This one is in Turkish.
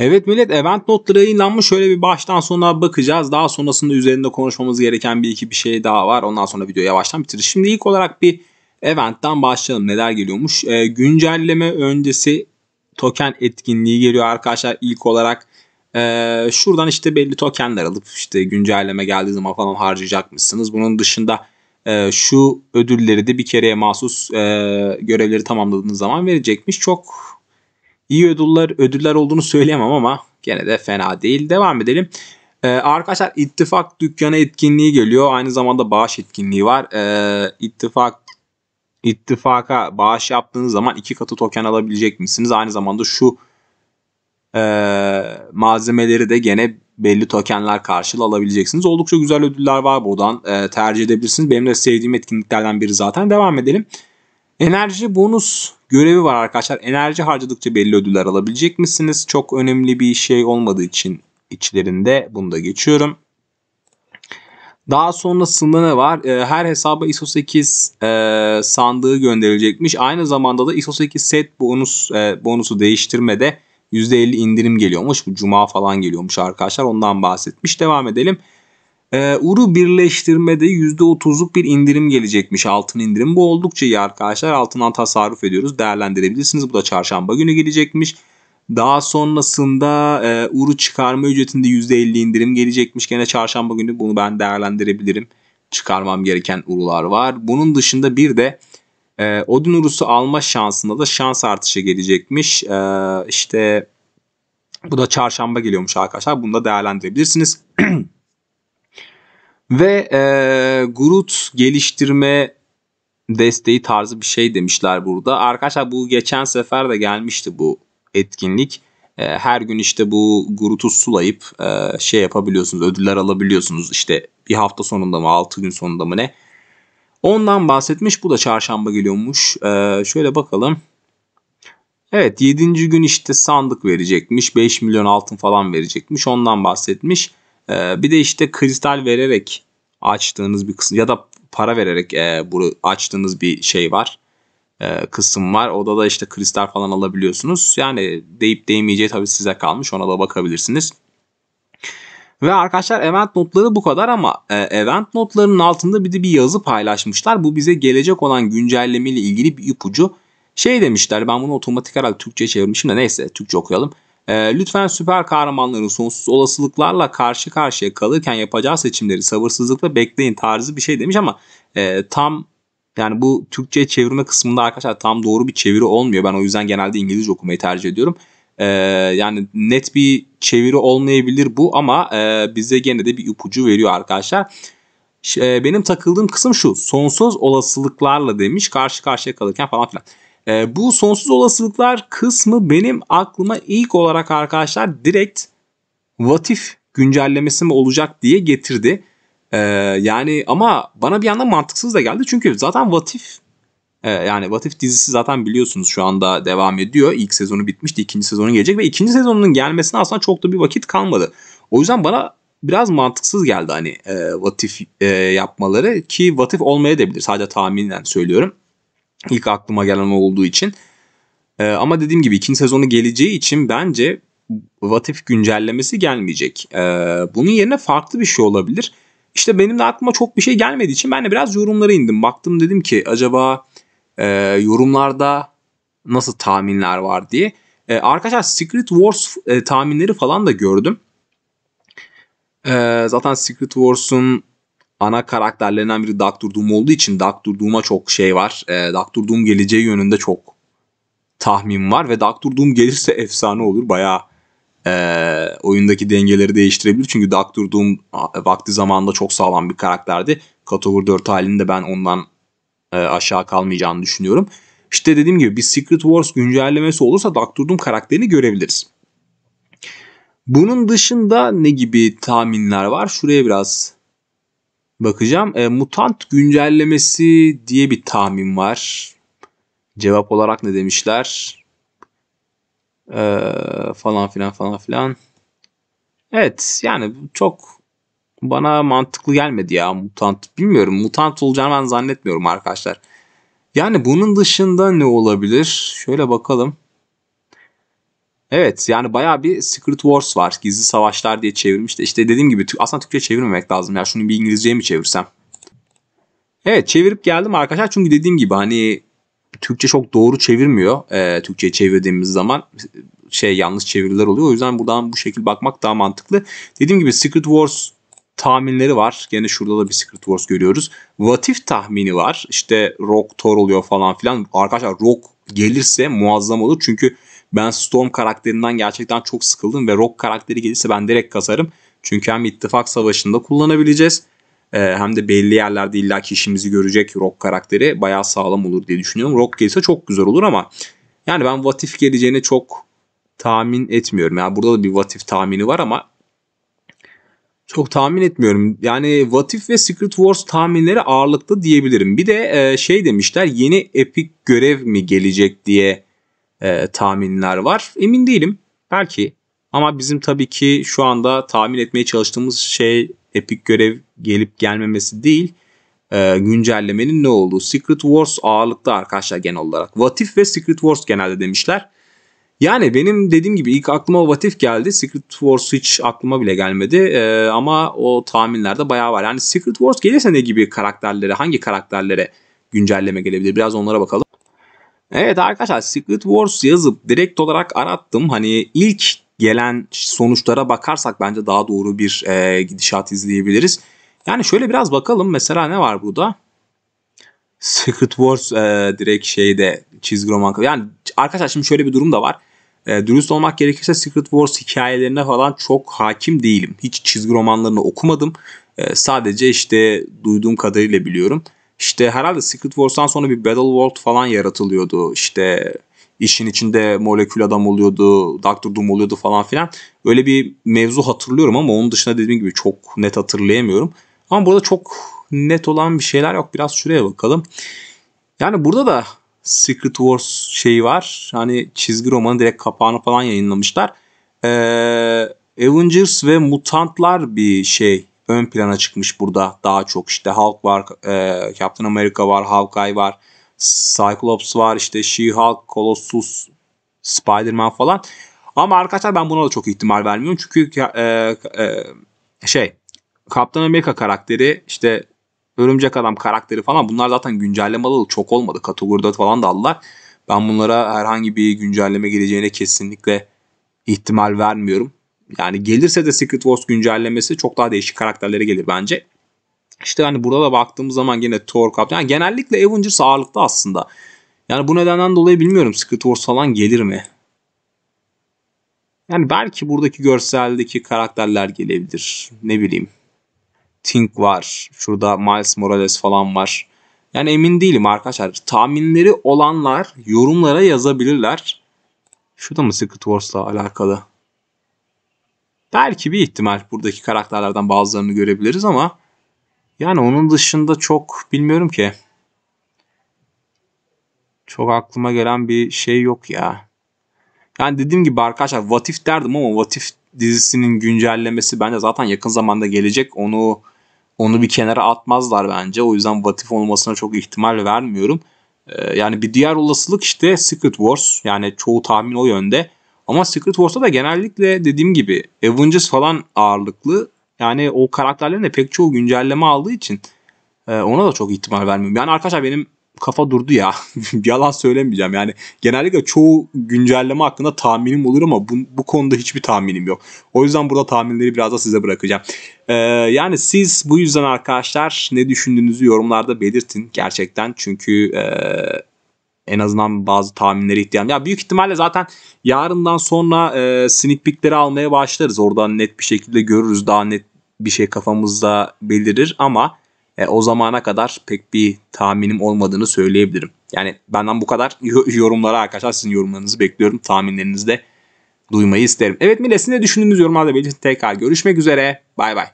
Evet millet event notları yayınlanmış. Şöyle bir baştan sona bakacağız. Daha sonrasında üzerinde konuşmamız gereken bir iki bir şey daha var. Ondan sonra videoyu yavaştan bitiririz. Şimdi ilk olarak bir eventten başlayalım. Neler geliyormuş? Ee, güncelleme öncesi token etkinliği geliyor arkadaşlar. İlk olarak ee, şuradan işte belli tokenler alıp işte güncelleme geldiği zaman falan harcayacakmışsınız. Bunun dışında e, şu ödülleri de bir kereye mahsus e, görevleri tamamladığınız zaman verecekmiş. Çok iyi ödüller ödüller olduğunu söyleyemem ama gene de fena değil. Devam edelim. Ee, arkadaşlar ittifak dükkanı etkinliği geliyor. Aynı zamanda bağış etkinliği var. Ee, ittifak ittifaka bağış yaptığınız zaman iki katı token alabilecek misiniz? Aynı zamanda şu e, malzemeleri de gene belli tokenler karşılığı alabileceksiniz. Oldukça güzel ödüller var buradan. E, tercih edebilirsiniz. Benim de sevdiğim etkinliklerden biri zaten. Devam edelim. Enerji bonus görevi var arkadaşlar. Enerji harcadıkça belli ödüller alabilecek misiniz? Çok önemli bir şey olmadığı için içlerinde bunu da geçiyorum. Daha sonrasında ne var? Ee, her hesaba ISO 8 e, sandığı gönderilecekmiş. Aynı zamanda da ISO 8 set bonus e, bonusu değiştirmede %50 indirim geliyormuş. Bu cuma falan geliyormuş arkadaşlar. Ondan bahsetmiş. Devam edelim. E, ee, Uru birleştirmede %30'luk bir indirim gelecekmiş altın indirim. Bu oldukça iyi arkadaşlar. Altından tasarruf ediyoruz. Değerlendirebilirsiniz. Bu da çarşamba günü gelecekmiş. Daha sonrasında e, Uru çıkarma ücretinde %50 indirim gelecekmiş. Gene çarşamba günü bunu ben değerlendirebilirim. Çıkarmam gereken Urular var. Bunun dışında bir de e, Odin Urusu alma şansında da şans artışı gelecekmiş. E, işte bu da çarşamba geliyormuş arkadaşlar. Bunu da değerlendirebilirsiniz. Ve e, Groot geliştirme desteği tarzı bir şey demişler burada. Arkadaşlar bu geçen sefer de gelmişti bu etkinlik. E, her gün işte bu Groot'u sulayıp e, şey yapabiliyorsunuz, ödüller alabiliyorsunuz. İşte bir hafta sonunda mı, altı gün sonunda mı ne? Ondan bahsetmiş. Bu da çarşamba geliyormuş. E, şöyle bakalım. Evet 7. gün işte sandık verecekmiş. 5 milyon altın falan verecekmiş. Ondan bahsetmiş. Ee, bir de işte kristal vererek açtığınız bir kısım ya da para vererek e, bunu açtığınız bir şey var. E, kısım var. Oda da işte kristal falan alabiliyorsunuz. Yani deyip değmeyeceği tabii size kalmış. Ona da bakabilirsiniz. Ve arkadaşlar event notları bu kadar ama e, event notlarının altında bir de bir yazı paylaşmışlar. Bu bize gelecek olan güncelleme ile ilgili bir ipucu. Şey demişler ben bunu otomatik olarak Türkçe çevirmişim de neyse Türkçe okuyalım. E, lütfen süper kahramanların sonsuz olasılıklarla karşı karşıya kalırken yapacağı seçimleri sabırsızlıkla bekleyin tarzı bir şey demiş ama e, tam yani bu Türkçe çevirme kısmında arkadaşlar tam doğru bir çeviri olmuyor. Ben o yüzden genelde İngilizce okumayı tercih ediyorum. Ee, yani net bir çeviri olmayabilir bu ama e, bize gene de bir ipucu veriyor arkadaşlar. E, benim takıldığım kısım şu. Sonsuz olasılıklarla demiş karşı karşıya kalırken falan filan. E, bu sonsuz olasılıklar kısmı benim aklıma ilk olarak arkadaşlar direkt Vatif güncellemesi mi olacak diye getirdi. E, yani ama bana bir yandan mantıksız da geldi. Çünkü zaten Vatif e, yani Vatif dizisi zaten biliyorsunuz şu anda devam ediyor. İlk sezonu bitmişti. ikinci sezonu gelecek ve ikinci sezonunun gelmesine aslında çok da bir vakit kalmadı. O yüzden bana biraz mantıksız geldi hani e, Vatif e, yapmaları ki Vatif olmayabilir Sadece tahminen söylüyorum. İlk aklıma gelen olduğu için. Ee, ama dediğim gibi ikinci sezonu geleceği için bence What If güncellemesi gelmeyecek. Ee, bunun yerine farklı bir şey olabilir. İşte benim de aklıma çok bir şey gelmediği için ben de biraz yorumlara indim. Baktım dedim ki acaba e, yorumlarda nasıl tahminler var diye. E, arkadaşlar Secret Wars e, tahminleri falan da gördüm. E, zaten Secret Wars'un ana karakterlerinden biri Doctor Doom olduğu için Doctor Doom'a çok şey var. E, Doctor Doom geleceği yönünde çok tahmin var ve Doctor Doom gelirse efsane olur. Bayağı e, oyundaki dengeleri değiştirebilir. Çünkü Doctor Doom vakti zamanında çok sağlam bir karakterdi. Kategori 4 halinde ben ondan e, aşağı kalmayacağını düşünüyorum. İşte dediğim gibi bir Secret Wars güncellemesi olursa Doctor Doom karakterini görebiliriz. Bunun dışında ne gibi tahminler var? Şuraya biraz bakacağım. E, mutant güncellemesi diye bir tahmin var. Cevap olarak ne demişler? E, falan filan falan filan. Evet yani çok bana mantıklı gelmedi ya mutant. Bilmiyorum mutant olacağını ben zannetmiyorum arkadaşlar. Yani bunun dışında ne olabilir? Şöyle bakalım. Evet yani bayağı bir Secret Wars var. Gizli Savaşlar diye çevirmiş İşte dediğim gibi aslında Türkçe çevirmemek lazım. Ya şunu bir İngilizceye mi çevirsem? Evet çevirip geldim arkadaşlar çünkü dediğim gibi hani Türkçe çok doğru çevirmiyor. Ee, Türkçe'ye çevirdiğimiz zaman şey yanlış çeviriler oluyor. O yüzden buradan bu şekil bakmak daha mantıklı. Dediğim gibi Secret Wars tahminleri var. Gene şurada da bir Secret Wars görüyoruz. Vatif tahmini var. İşte Rock Thor oluyor falan filan. Arkadaşlar Rock gelirse muazzam olur. Çünkü ben Storm karakterinden gerçekten çok sıkıldım ve Rock karakteri gelirse ben direkt kasarım. Çünkü hem ittifak savaşında kullanabileceğiz e, hem de belli yerlerde illa ki işimizi görecek Rock karakteri bayağı sağlam olur diye düşünüyorum. Rock gelirse çok güzel olur ama yani ben Vatif geleceğini çok tahmin etmiyorum. Yani burada da bir Vatif tahmini var ama çok tahmin etmiyorum. Yani Vatif ve Secret Wars tahminleri ağırlıklı diyebilirim. Bir de e, şey demişler yeni epik görev mi gelecek diye e, tahminler var. Emin değilim. Belki. Ama bizim tabii ki şu anda tahmin etmeye çalıştığımız şey epik görev gelip gelmemesi değil. E, güncellemenin ne olduğu. Secret Wars ağırlıkta arkadaşlar genel olarak. What If ve Secret Wars genelde demişler. Yani benim dediğim gibi ilk aklıma What If geldi. Secret Wars hiç aklıma bile gelmedi. Ee, ama o tahminlerde bayağı var. Yani Secret Wars gelirse ne gibi karakterlere, hangi karakterlere güncelleme gelebilir? Biraz onlara bakalım. Evet arkadaşlar Secret Wars yazıp direkt olarak arattım. Hani ilk gelen sonuçlara bakarsak bence daha doğru bir e, gidişat izleyebiliriz. Yani şöyle biraz bakalım mesela ne var burada? Secret Wars e, direkt şeyde çizgi roman. Yani arkadaşlar şimdi şöyle bir durum da var. E, dürüst olmak gerekirse Secret Wars hikayelerine falan çok hakim değilim. Hiç çizgi romanlarını okumadım. E, sadece işte duyduğum kadarıyla biliyorum. İşte herhalde Secret Wars'tan sonra bir Battle World falan yaratılıyordu. İşte işin içinde molekül adam oluyordu, Doctor Doom oluyordu falan filan. Öyle bir mevzu hatırlıyorum ama onun dışında dediğim gibi çok net hatırlayamıyorum. Ama burada çok net olan bir şeyler yok. Biraz şuraya bakalım. Yani burada da Secret Wars şeyi var. Hani çizgi romanı direkt kapağını falan yayınlamışlar. Ee, Avengers ve Mutantlar bir şey ön plana çıkmış burada daha çok. işte Hulk var, e, Captain America var, Hawkeye var, Cyclops var, işte She-Hulk, Colossus, Spider-Man falan. Ama arkadaşlar ben buna da çok ihtimal vermiyorum. Çünkü e, e, şey Captain America karakteri işte Örümcek Adam karakteri falan bunlar zaten güncelleme alalı çok olmadı. Kategoride falan da aldılar. Ben bunlara herhangi bir güncelleme geleceğine kesinlikle ihtimal vermiyorum. Yani gelirse de Secret Wars güncellemesi çok daha değişik karakterlere gelir bence. İşte hani burada da baktığımız zaman yine Thor Captain. Yani genellikle Avengers ağırlıklı aslında. Yani bu nedenden dolayı bilmiyorum Secret Wars falan gelir mi? Yani belki buradaki görseldeki karakterler gelebilir. Ne bileyim. Tink var. Şurada Miles Morales falan var. Yani emin değilim arkadaşlar. Tahminleri olanlar yorumlara yazabilirler. Şu da mı Secret Wars'la alakalı? Belki bir ihtimal buradaki karakterlerden bazılarını görebiliriz ama yani onun dışında çok bilmiyorum ki. Çok aklıma gelen bir şey yok ya. Yani dediğim gibi arkadaşlar Vatif derdim ama Vatif dizisinin güncellemesi bence zaten yakın zamanda gelecek. Onu onu bir kenara atmazlar bence. O yüzden Vatif olmasına çok ihtimal vermiyorum. Ee, yani bir diğer olasılık işte Secret Wars. Yani çoğu tahmin o yönde. Ama Secret Wars'ta da genellikle dediğim gibi Avengers falan ağırlıklı. Yani o karakterlerin de pek çoğu güncelleme aldığı için e, ona da çok ihtimal vermiyorum. Yani arkadaşlar benim kafa durdu ya. Yalan söylemeyeceğim. Yani genellikle çoğu güncelleme hakkında tahminim olur ama bu, bu konuda hiçbir tahminim yok. O yüzden burada tahminleri biraz da size bırakacağım. Ee, yani siz bu yüzden arkadaşlar ne düşündüğünüzü yorumlarda belirtin gerçekten. Çünkü e, en azından bazı tahminlere ihtiyacım. Ya büyük ihtimalle zaten yarından sonra e, sneak peekleri almaya başlarız. Oradan net bir şekilde görürüz. Daha net bir şey kafamızda belirir ama e, o zamana kadar pek bir tahminim olmadığını söyleyebilirim. Yani benden bu kadar yorumlara arkadaşlar sizin yorumlarınızı bekliyorum. Tahminlerinizi de duymayı isterim. Evet millet sizin de düşündüğünüz yorumlarda belirtin. Tekrar görüşmek üzere. Bay bay.